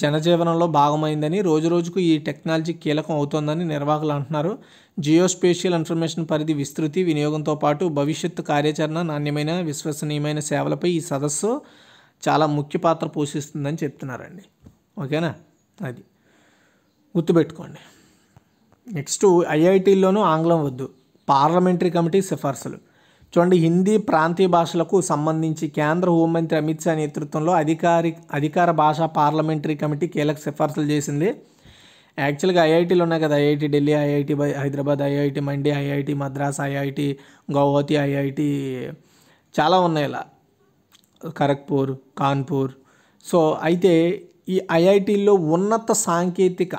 Speaker 1: జనజీవనంలో భాగమైందని రోజురోజుకు ఈ టెక్నాలజీ కీలకం అవుతోందని నిర్వాహకులు అంటున్నారు జియోస్పేషియల్ ఇన్ఫర్మేషన్ పరిధి విస్తృతి వినియోగంతో పాటు భవిష్యత్తు కార్యాచరణ నాణ్యమైన విశ్వసనీయమైన సేవలపై ఈ సదస్సు చాలా ముఖ్య పాత్ర పోషిస్తుందని చెప్తున్నారండి ఓకేనా అది గుర్తుపెట్టుకోండి నెక్స్ట్ ఐఐటీల్లోనూ ఆంగ్లం వద్దు పార్లమెంటరీ కమిటీ సిఫార్సులు చూడండి హిందీ ప్రాంతీయ భాషలకు సంబంధించి కేంద్ర హోంమంత్రి అమిత్ షా నేతృత్వంలో అధికారి అధికార భాష పార్లమెంటరీ కమిటీ కీలక సిఫార్సులు చేసింది యాక్చువల్గా ఐఐటీలు ఉన్నాయి కదా IIT Delhi IIT Hyderabad IIT Mandi IIT Madras IIT Guwahati IIT చాలా ఉన్నాయి ఇలా ఖరగ్పూర్ కాన్పూర్ సో అయితే ఈ ఐఐటీల్లో ఉన్నత సాంకేతిక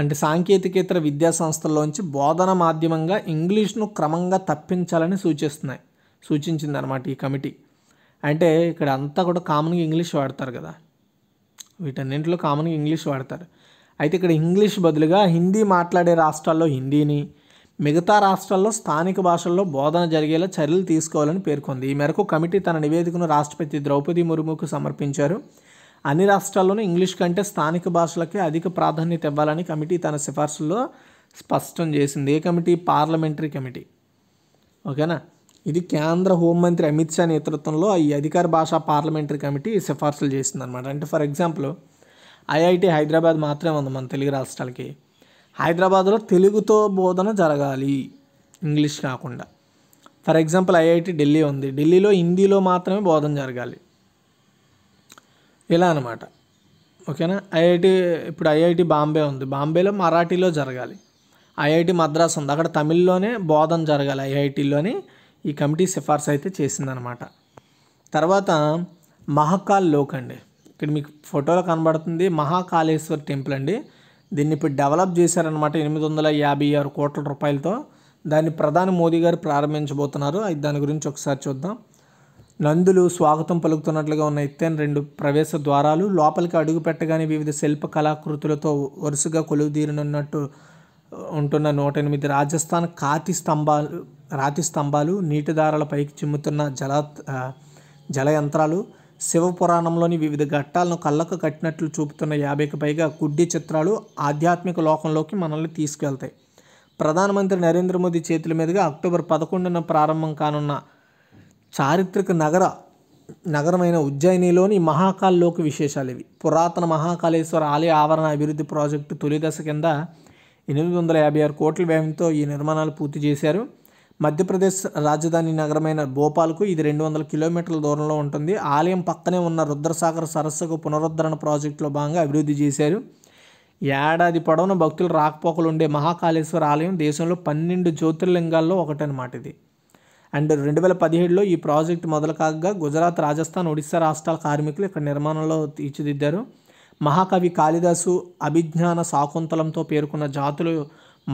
Speaker 1: అంటే సాంకేతికేతర విద్యా సంస్థల్లోంచి బోధన మాధ్యమంగా ఇంగ్లీష్ను క్రమంగా తప్పించాలని సూచిస్తున్నాయి సూచించింది అనమాట ఈ కమిటీ అంటే ఇక్కడ అంతా కూడా కామన్గా ఇంగ్లీష్ వాడతారు కదా వీటన్నింటిలో కామన్గా ఇంగ్లీష్ వాడతారు అయితే ఇక్కడ ఇంగ్లీష్ బదులుగా హిందీ మాట్లాడే రాష్ట్రాల్లో హిందీని మిగతా రాష్ట్రాల్లో స్థానిక భాషల్లో బోధన జరిగేలా చర్యలు తీసుకోవాలని పేర్కొంది ఈ మేరకు కమిటీ తన నివేదికను రాష్ట్రపతి ద్రౌపది ముర్ముకు సమర్పించారు అన్ని రాష్ట్రాల్లోనూ ఇంగ్లీష్ కంటే స్థానిక భాషలకే అధిక ప్రాధాన్యత ఇవ్వాలని కమిటీ తన సిఫార్సుల్లో స్పష్టం చేసింది ఏ కమిటీ పార్లమెంటరీ కమిటీ ఓకేనా ఇది కేంద్ర హోంమంత్రి అమిత్ షా నేతృత్వంలో ఈ అధికార భాష పార్లమెంటరీ కమిటీ సిఫార్సులు చేసిందనమాట అంటే ఫర్ ఎగ్జాంపుల్ ఐఐటి హైదరాబాద్ మాత్రమే ఉంది మన తెలుగు రాష్ట్రాలకి హైదరాబాద్లో తెలుగుతో బోధన జరగాలి ఇంగ్లీష్ కాకుండా ఫర్ ఎగ్జాంపుల్ ఐఐటి ఢిల్లీ ఉంది ఢిల్లీలో హిందీలో మాత్రమే బోధన జరగాలి ఇలా అనమాట ఓకేనా ఐఐటి ఇప్పుడు ఐఐటి బాంబే ఉంది బాంబేలో మరాఠీలో జరగాలి ఐఐటి మద్రాస్ ఉంది అక్కడ తమిళ్లోనే బోధన జరగాలి ఐఐటిలోని ఈ కమిటీ సిఫార్సు అయితే చేసిందనమాట తర్వాత మహాకాల్ లోక్ అండి ఇక్కడ మీకు ఫోటోలో కనబడుతుంది మహాకాళేశ్వర్ టెంపుల్ అండి దీన్ని ఇప్పుడు డెవలప్ చేశారనమాట ఎనిమిది వందల యాభై ఆరు కోట్ల రూపాయలతో దాన్ని ప్రధాని మోదీ గారు ప్రారంభించబోతున్నారు దాని గురించి ఒకసారి చూద్దాం నందులు స్వాగతం పలుకుతున్నట్లుగా ఉన్న ఎత్తైన రెండు ప్రవేశ ద్వారాలు లోపలికి అడుగు పెట్టగానే వివిధ శిల్ప కళాకృతులతో వరుసగా కొలువుదీరనున్నట్టు ఉంటున్న నూట ఎనిమిది రాజస్థాన్ కాతి స్తంభాలు రాతి స్తంభాలు నీటిదారాల పైకి చిమ్ముతున్న జల జల యంత్రాలు శివపురాణంలోని వివిధ ఘట్టాలను కళ్ళకు కట్టినట్లు చూపుతున్న యాభైకి పైగా గుడ్డి చిత్రాలు ఆధ్యాత్మిక లోకంలోకి మనల్ని తీసుకెళ్తాయి ప్రధానమంత్రి నరేంద్ర మోదీ చేతుల మీదుగా అక్టోబర్ పదకొండున ప్రారంభం కానున్న చారిత్రక నగర నగరమైన ఉజ్జయినిలోని మహాకాల్ లోక విశేషాలు ఇవి పురాతన మహాకాళేశ్వర ఆలయ ఆవరణ అభివృద్ధి ప్రాజెక్టు తొలి దశ కింద ఎనిమిది వందల యాభై ఆరు కోట్ల వ్యయంతో ఈ నిర్మాణాలు పూర్తి చేశారు మధ్యప్రదేశ్ రాజధాని నగరమైన భోపాల్కు ఇది రెండు వందల కిలోమీటర్ల దూరంలో ఉంటుంది ఆలయం పక్కనే ఉన్న రుద్రసాగర్ సరస్సుకు పునరుద్ధరణ ప్రాజెక్టులో భాగంగా అభివృద్ధి చేశారు ఏడాది పొడవున భక్తులు రాకపోకలు ఉండే మహాకాళేశ్వర ఆలయం దేశంలో పన్నెండు జ్యోతిర్లింగాల్లో ఒకటనమాట ఇది అండ్ రెండు వేల పదిహేడులో ఈ ప్రాజెక్ట్ మొదలు కాగా గుజరాత్ రాజస్థాన్ ఒడిశా రాష్ట్రాల కార్మికులు ఇక్కడ నిర్మాణంలో తీర్చిదిద్దారు మహాకవి కాళిదాసు అభిజ్ఞాన శాకుంతలంతో పేర్కొన్న జాతులు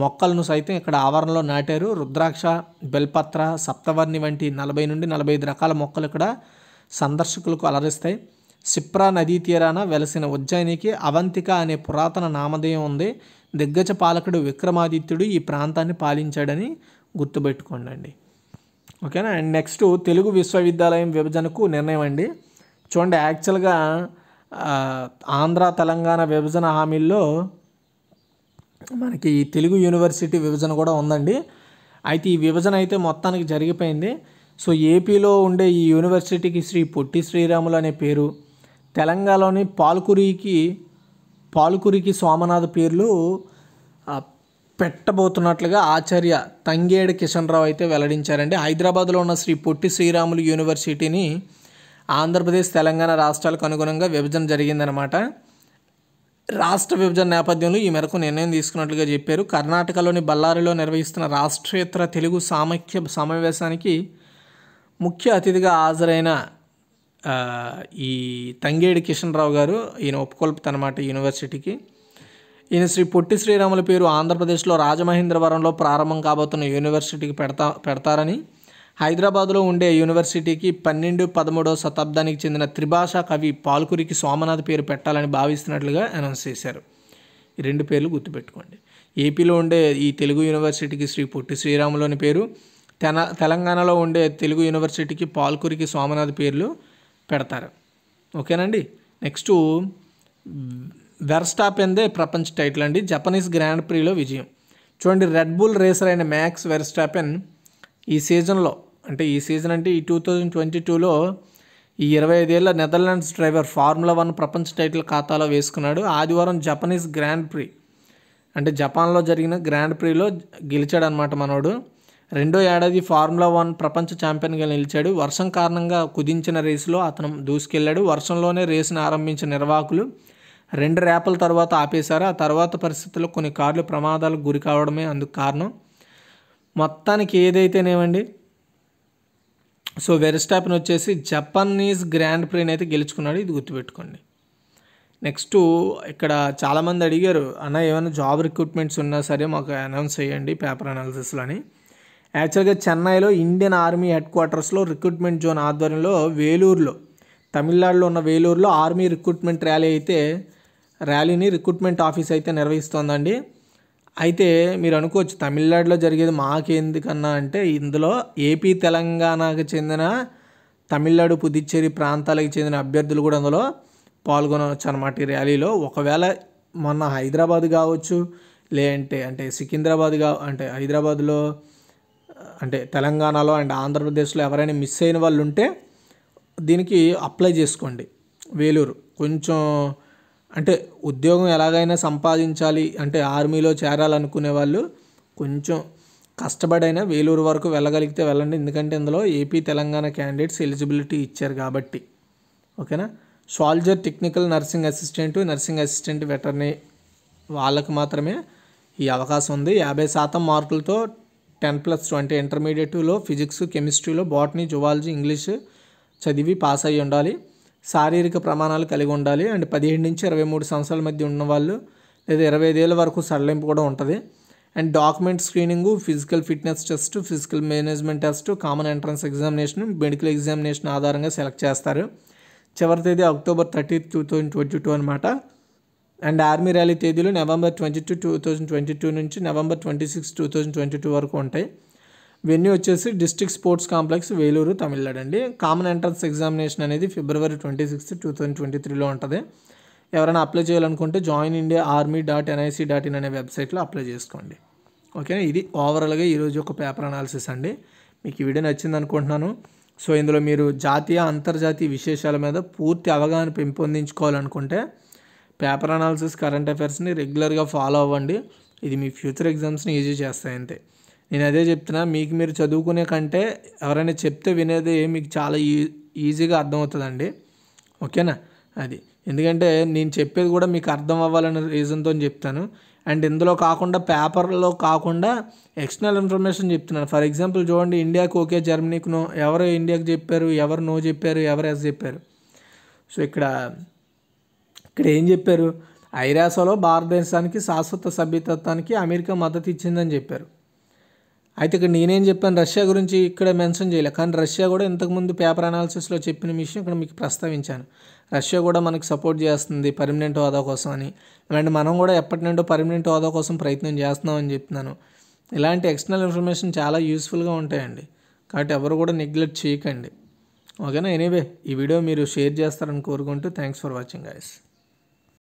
Speaker 1: మొక్కలను సైతం ఇక్కడ ఆవరణలో నాటారు రుద్రాక్ష బెల్పత్ర సప్తవర్ణి వంటి నలభై నుండి నలభై ఐదు రకాల మొక్కలు ఇక్కడ సందర్శకులకు అలరిస్తాయి సిప్రా నదీ తీరాన వెలసిన ఉజ్జయినికి అవంతిక అనే పురాతన నామధేయం ఉంది దిగ్గజ పాలకుడు విక్రమాదిత్యుడు ఈ ప్రాంతాన్ని పాలించాడని గుర్తుపెట్టుకోండి ఓకేనా అండ్ నెక్స్ట్ తెలుగు విశ్వవిద్యాలయం విభజనకు నిర్ణయం అండి చూడండి యాక్చువల్గా ఆంధ్ర తెలంగాణ విభజన హామీల్లో మనకి తెలుగు యూనివర్సిటీ విభజన కూడా ఉందండి అయితే ఈ విభజన అయితే మొత్తానికి జరిగిపోయింది సో ఏపీలో ఉండే ఈ యూనివర్సిటీకి శ్రీ పొట్టి శ్రీరాములు అనే పేరు తెలంగాణలోని పాల్కురికి పాల్కురికి సోమనాథ్ పేర్లు పెట్టబోతున్నట్లుగా ఆచార్య తంగేడు కిషన్ రావు అయితే వెల్లడించారండి హైదరాబాద్లో ఉన్న శ్రీ పొట్టి శ్రీరాములు యూనివర్సిటీని ఆంధ్రప్రదేశ్ తెలంగాణ రాష్ట్రాలకు అనుగుణంగా విభజన జరిగిందనమాట రాష్ట్ర విభజన నేపథ్యంలో ఈ మేరకు నిర్ణయం తీసుకున్నట్లుగా చెప్పారు కర్ణాటకలోని బళ్ళారిలో నిర్వహిస్తున్న రాష్ట్రేతర తెలుగు సామఖ్య సమావేశానికి ముఖ్య అతిథిగా హాజరైన ఈ తంగేడి కిషన్ రావు గారు ఈయన ఒప్పుకొల్పుతనమాట యూనివర్సిటీకి ఈయన శ్రీ పొట్టి శ్రీరాముల పేరు ఆంధ్రప్రదేశ్లో రాజమహేంద్రవరంలో ప్రారంభం కాబోతున్న యూనివర్సిటీకి పెడతా పెడతారని హైదరాబాద్లో ఉండే యూనివర్సిటీకి పన్నెండు పదమూడవ శతాబ్దానికి చెందిన త్రిభాషా కవి పాల్కురికి సోమనాథ్ పేరు పెట్టాలని భావిస్తున్నట్లుగా అనౌన్స్ చేశారు ఈ రెండు పేర్లు గుర్తుపెట్టుకోండి ఏపీలో ఉండే ఈ తెలుగు యూనివర్సిటీకి శ్రీ పొట్టి శ్రీరాములోని పేరు తెన తెలంగాణలో ఉండే తెలుగు యూనివర్సిటీకి పాల్కురికి సోమనాథ్ పేర్లు పెడతారు ఓకేనండి నెక్స్ట్ వెర్స్టాపెన్దే ప్రపంచ టైటిల్ అండి జపనీస్ గ్రాండ్ ప్రీలో విజయం చూడండి రెడ్ బుల్ రేసర్ అయిన మ్యాక్స్ వెర్స్టాపెన్ ఈ సీజన్లో అంటే ఈ సీజన్ అంటే ఈ టూ థౌజండ్ ట్వంటీ టూలో ఈ ఇరవై ఐదేళ్ల నెదర్లాండ్స్ డ్రైవర్ ఫార్ములా వన్ ప్రపంచ టైటిల్ ఖాతాలో వేసుకున్నాడు ఆదివారం జపనీస్ గ్రాండ్ ప్రీ అంటే జపాన్లో జరిగిన గ్రాండ్ ప్రీలో గెలిచాడనమాట మనోడు రెండో ఏడాది ఫార్ములా వన్ ప్రపంచ ఛాంపియన్గా నిలిచాడు వర్షం కారణంగా కుదించిన రేసులో అతను దూసుకెళ్లాడు వర్షంలోనే రేసును ఆరంభించిన నిర్వాహకులు రెండు ర్యాపుల తర్వాత ఆపేశారు ఆ తర్వాత పరిస్థితుల్లో కొన్ని కార్లు ప్రమాదాలకు గురి కావడమే అందుకు కారణం మొత్తానికి ఏదైతేనేవండి సో వెరిస్టాప్ని వచ్చేసి జపనీస్ గ్రాండ్ ప్రీని అయితే గెలుచుకున్నాడు ఇది గుర్తుపెట్టుకోండి నెక్స్ట్ ఇక్కడ చాలామంది అడిగారు అన్న ఏమైనా జాబ్ రిక్రూట్మెంట్స్ ఉన్నా సరే మాకు అనౌన్స్ చేయండి పేపర్ అనాలిసిస్లో అని యాక్చువల్గా చెన్నైలో ఇండియన్ ఆర్మీ హెడ్ క్వార్టర్స్లో రిక్రూట్మెంట్ జోన్ ఆధ్వర్యంలో వేలూరులో తమిళనాడులో ఉన్న వేలూరులో ఆర్మీ రిక్రూట్మెంట్ ర్యాలీ అయితే ర్యాలీని రిక్రూట్మెంట్ ఆఫీస్ అయితే నిర్వహిస్తోందండి అయితే మీరు అనుకోవచ్చు తమిళనాడులో జరిగేది మాకెందుకన్నా అంటే ఇందులో ఏపీ తెలంగాణకు చెందిన తమిళనాడు పుదుచ్చేరి ప్రాంతాలకు చెందిన అభ్యర్థులు కూడా అందులో పాల్గొనవచ్చు అనమాట ఈ ర్యాలీలో ఒకవేళ మొన్న హైదరాబాద్ కావచ్చు లేదంటే అంటే సికింద్రాబాద్ కా అంటే హైదరాబాద్లో అంటే తెలంగాణలో అండ్ ఆంధ్రప్రదేశ్లో ఎవరైనా మిస్ అయిన వాళ్ళు ఉంటే దీనికి అప్లై చేసుకోండి వేలూరు కొంచెం అంటే ఉద్యోగం ఎలాగైనా సంపాదించాలి అంటే ఆర్మీలో చేరాలనుకునే వాళ్ళు కొంచెం కష్టపడైనా వేలూరు వరకు వెళ్ళగలిగితే వెళ్ళండి ఎందుకంటే ఇందులో ఏపీ తెలంగాణ క్యాండిడేట్స్ ఎలిజిబిలిటీ ఇచ్చారు కాబట్టి ఓకేనా soldier technical nursing assistant nursing assistant veterinary వాళ్ళకు మాత్రమే ఈ అవకాశం ఉంది యాభై శాతం మార్కులతో టెన్ ప్లస్ టూ అంటే ఇంటర్మీడియట్లో ఫిజిక్స్ కెమిస్ట్రీలో బాటనీ జువాలజీ ఇంగ్లీష్ చదివి పాస్ అయ్యి ఉండాలి శారీరక ప్రమాణాలు కలిగి ఉండాలి అండ్ పదిహేడు నుంచి ఇరవై మూడు సంవత్సరాల మధ్య ఉన్న వాళ్ళు లేదా ఇరవై ఐదేళ్ళ వరకు సడలింపు కూడా ఉంటుంది and document screening physical fitness test physical management test common entrance examination medical examination ఆధారంగా సెలెక్ట్ చేస్తారు చివరి తేదీ October thirty two thousand twenty two అనమాట అండ్ ఆర్మీ ర్యాలీ తేదీలు November twenty two two thousand twenty two నుంచి November twenty six two thousand twenty two వరకు ఉంటాయి venue వచ్చేసి district sports complex Vellore Tamil Nadu అండి కామన్ ఎంట్రన్స్ ఎగ్జామినేషన్ అనేది February twenty sixth two thousand twenty త్రీలో ఉంటుంది ఎవరైనా అప్లై చేయాలనుకుంటే join India army dot NIC dot in అనే వెబ్సైట్లో అప్లై చేసుకోండి ఓకేనా ఇది ఓవరాల్గా ఈరోజు ఒక పేపర్ అనాలిసిస్ అండి మీకు ఈ వీడియో నచ్చింది అనుకుంటున్నాను సో ఇందులో మీరు జాతీయ అంతర్జాతీయ విశేషాల మీద పూర్తి అవగాహన పెంపొందించుకోవాలనుకుంటే పేపర్ అనాలిసిస్ కరెంట్ అఫైర్స్ని రెగ్యులర్గా ఫాలో అవ్వండి ఇది మీ ఫ్యూచర్ ఎగ్జామ్స్ని ఈజీ చేస్తాయి అంతే నేను అదే చెప్తున్నా మీకు మీరు చదువుకునే కంటే ఎవరైనా చెప్తే వినేది మీకు చాలా ఈ ఈజీగా అర్థమవుతుందండి ఓకేనా అది ఎందుకంటే నేను చెప్పేది కూడా మీకు అర్థం అవ్వాలనే రీజన్తో చెప్తాను అండ్ ఇందులో కాకుండా పేపర్లో కాకుండా ఎక్స్టర్నల్ ఇన్ఫర్మేషన్ చెప్తున్నాను ఫర్ ఎగ్జాంపుల్ చూడండి ఇండియాకి ఓకే జర్మనీకి నో ఎవరు ఇండియాకి చెప్పారు ఎవరు నో చెప్పారు ఎవరు ఎస్ చెప్పారు సో ఇక్కడ ఇక్కడ ఏం చెప్పారు ఐరాసలో భారతదేశానికి శాశ్వత సభ్యతత్వానికి అమెరికా మద్దతు ఇచ్చిందని చెప్పారు అయితే ఇక్కడ నేనేం చెప్పాను రష్యా గురించి ఇక్కడ మెన్షన్ చేయలే కానీ రష్యా కూడా ఇంతకుముందు పేపర్ అనాలిసిస్లో చెప్పిన విషయం ఇక్కడ మీకు ప్రస్తావించాను రష్యా కూడా మనకు సపోర్ట్ చేస్తుంది పర్మనెంట్ హోదా కోసం అని అలాంటి మనం కూడా ఎప్పటి నుండో పర్మనెంట్ హోదా కోసం ప్రయత్నం చేస్తున్నామని చెప్తున్నాను ఇలాంటి ఎక్స్టర్నల్ ఇన్ఫర్మేషన్ చాలా యూస్ఫుల్గా ఉంటాయండి కాబట్టి ఎవరు కూడా నెగ్లెక్ట్ చేయకండి ఓకేనా ఎనీవే ఈ వీడియో మీరు షేర్ చేస్తారని కోరుకుంటూ థ్యాంక్స్ ఫర్ వాచింగ్ గాయస్